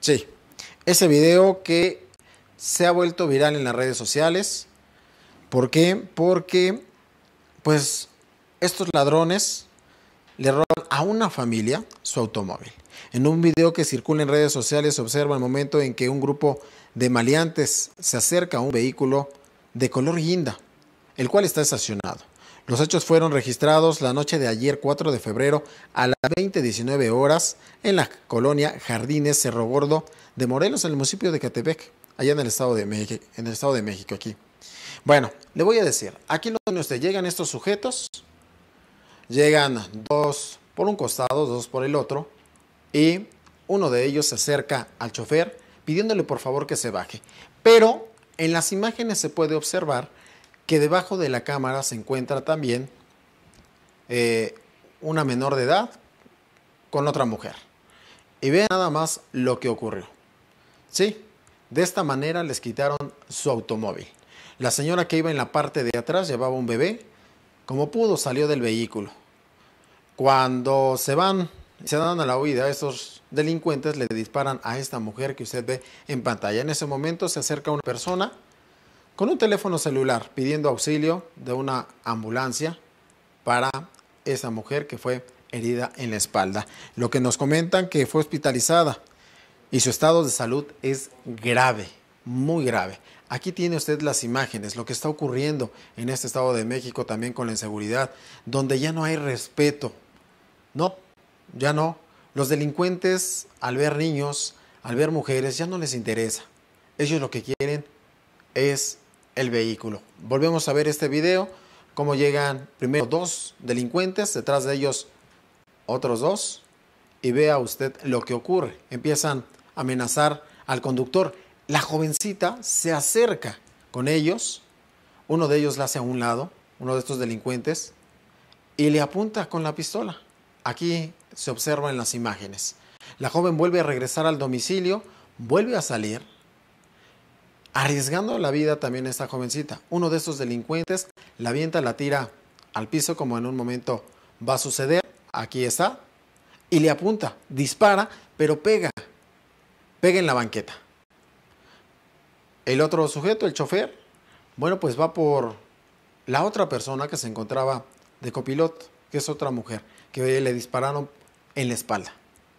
Sí, ese video que se ha vuelto viral en las redes sociales. ¿Por qué? Porque, pues, estos ladrones le roban a una familia su automóvil. En un video que circula en redes sociales se observa el momento en que un grupo de maleantes se acerca a un vehículo de color guinda, el cual está estacionado. Los hechos fueron registrados la noche de ayer 4 de febrero a las 20.19 horas en la colonia Jardines Cerro Gordo de Morelos, en el municipio de Catepec, allá en el Estado de México, en el Estado de México aquí. Bueno, le voy a decir, aquí donde llegan estos sujetos, llegan dos por un costado, dos por el otro, y uno de ellos se acerca al chofer pidiéndole por favor que se baje. Pero en las imágenes se puede observar que debajo de la cámara se encuentra también eh, una menor de edad con otra mujer. Y vean nada más lo que ocurrió. Sí, de esta manera les quitaron su automóvil. La señora que iba en la parte de atrás llevaba un bebé. Como pudo, salió del vehículo. Cuando se van se dan a la huida, estos delincuentes le disparan a esta mujer que usted ve en pantalla. En ese momento se acerca una persona con un teléfono celular pidiendo auxilio de una ambulancia para esa mujer que fue herida en la espalda. Lo que nos comentan que fue hospitalizada y su estado de salud es grave, muy grave. Aquí tiene usted las imágenes, lo que está ocurriendo en este estado de México también con la inseguridad, donde ya no hay respeto. No, ya no. Los delincuentes al ver niños, al ver mujeres, ya no les interesa. Ellos lo que quieren es el vehículo. Volvemos a ver este video, cómo llegan primero dos delincuentes, detrás de ellos otros dos, y vea usted lo que ocurre. Empiezan a amenazar al conductor. La jovencita se acerca con ellos, uno de ellos la hace a un lado, uno de estos delincuentes, y le apunta con la pistola. Aquí se observa en las imágenes. La joven vuelve a regresar al domicilio, vuelve a salir, arriesgando la vida también esta jovencita. Uno de esos delincuentes la avienta, la tira al piso como en un momento va a suceder. Aquí está. Y le apunta, dispara, pero pega. Pega en la banqueta. El otro sujeto, el chofer, bueno, pues va por la otra persona que se encontraba de copiloto, que es otra mujer, que le dispararon en la espalda.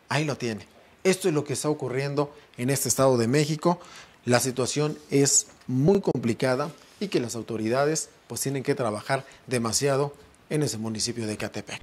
Ahí lo tiene. Esto es lo que está ocurriendo en este estado de México la situación es muy complicada y que las autoridades pues tienen que trabajar demasiado en ese municipio de Catepec.